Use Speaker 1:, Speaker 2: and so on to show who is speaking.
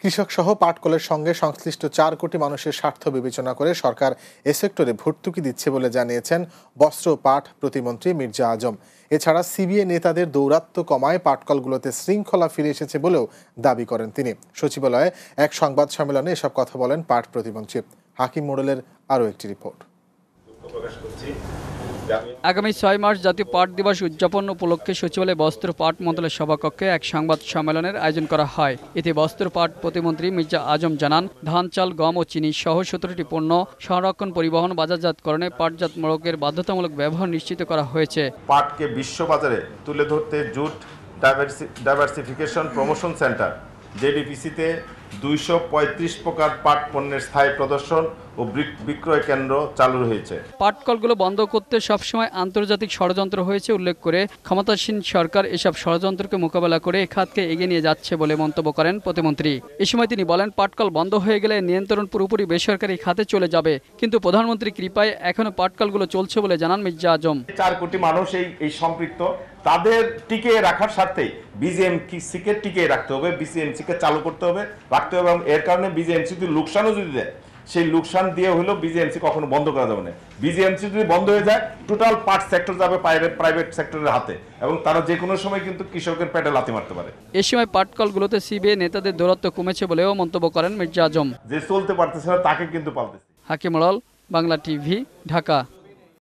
Speaker 1: কৃষকসহ পাটকলের সঙ্গে সংশ্লিষ্ট চার কোটি মানুষের স্বার্থ বিবেচনা করে সরকার এ সেক্টরে ভর্তুকি দিচ্ছে বলে জানিয়েছেন বস্ত্র পাট প্রতিমন্ত্রী মির্জা আজম এছাড়া সিবিএ নেতাদের দৌরাত্ম্য কমায় পাটকলগুলোতে শৃঙ্খলা ফিরে এসেছে বলেও দাবি করেন তিনি সচিবালয়ে এক সংবাদ সম্মেলনে এসব কথা বলেন পাট প্রতিমন্ত্রী হাকিম মোডেলের আরও একটি রিপোর্ট
Speaker 2: আগামী ছয় মার্চ জাতীয় পাট দিবস উদযাপন উপলক্ষে সচিবালয় বস্ত্র পাট মন্ত্রণালয়ের সভাকক্ষে এক সংবাদ সম্মেলনের আয়োজন করা হয় এতে বস্ত্র পাট প্রতিমন্ত্রী মির্জা আজম জানান ধান চাল গম ও চিনি সহ সতেরোটি পণ্য সংরক্ষণ পরিবহন বাজারজাতকরণে পাটজাত মূলকের বাধ্যতামূলক ব্যবহার নিশ্চিত করা হয়েছে পাটকে
Speaker 3: বিশ্ববাজারে তুলে ধরতে জুট ডাইভার্সিফিকেশন প্রমোশন সেন্টার জেডিপিসিতে 235 প্রকার পাট পণ্যের স্থায়ী প্রদর্শন ও বিক্রয় কেন্দ্র চালু হয়েছে
Speaker 2: পাটকলগুলো বন্ধ করতে সবসময় আন্তর্জাতিক ষড়যন্ত্র হয়েছে উল্লেখ করে ক্ষমতাসীন সরকার এসব ষড়যন্ত্রকে মোকাবেলা করে এ খাতকে এগিয়ে নিয়ে যাচ্ছে বলে মন্তব্য করেন প্রতিমন্ত্রী এ সময় তিনি বলেন পাটকল বন্ধ হয়ে গেলে নিয়ন্ত্রণ পুরোপুরি বেসরকারি খাতে চলে যাবে কিন্তু প্রধানমন্ত্রী কৃপায় এখনো পাটকলগুলো চলছে বলে জানান মির্জা আজম চার
Speaker 3: কোটি মানুষ এই এই সম্পৃক্ত তাদের টিকে রাখার স্বার্থে বিজিএমসিকে টিকে রাখতে হবে বিসিএমসিকে চালু করতে হবে রাখতে হবে এবং এর কারণে বিজেএমসি যদি লোকসানও যদি দেয় সেই লোকসান দিয়ে হলেও বিজেএমসি কখনো বন্ধ করা যাবে না বিজেএমসি যদি বন্ধ হয়ে যায় টোটাল পার্ট সেক্টর যাবে প্রাইভেট সেক্টরের হাতে এবং তারা যে কোনো সময় কিন্তু কৃষকের পেটে লাথি মারতে পারে
Speaker 2: এ সময় পাটকলগুলোতে সিবিআই নেতাদের দৌরত্ব কমেছে বলেও মন্তব্য করেন মির্জা আজম যে চলতে পারতেছে না তাকে কিন্তু পালতেছে হাকিমুল বাংলা টিভি ঢাকা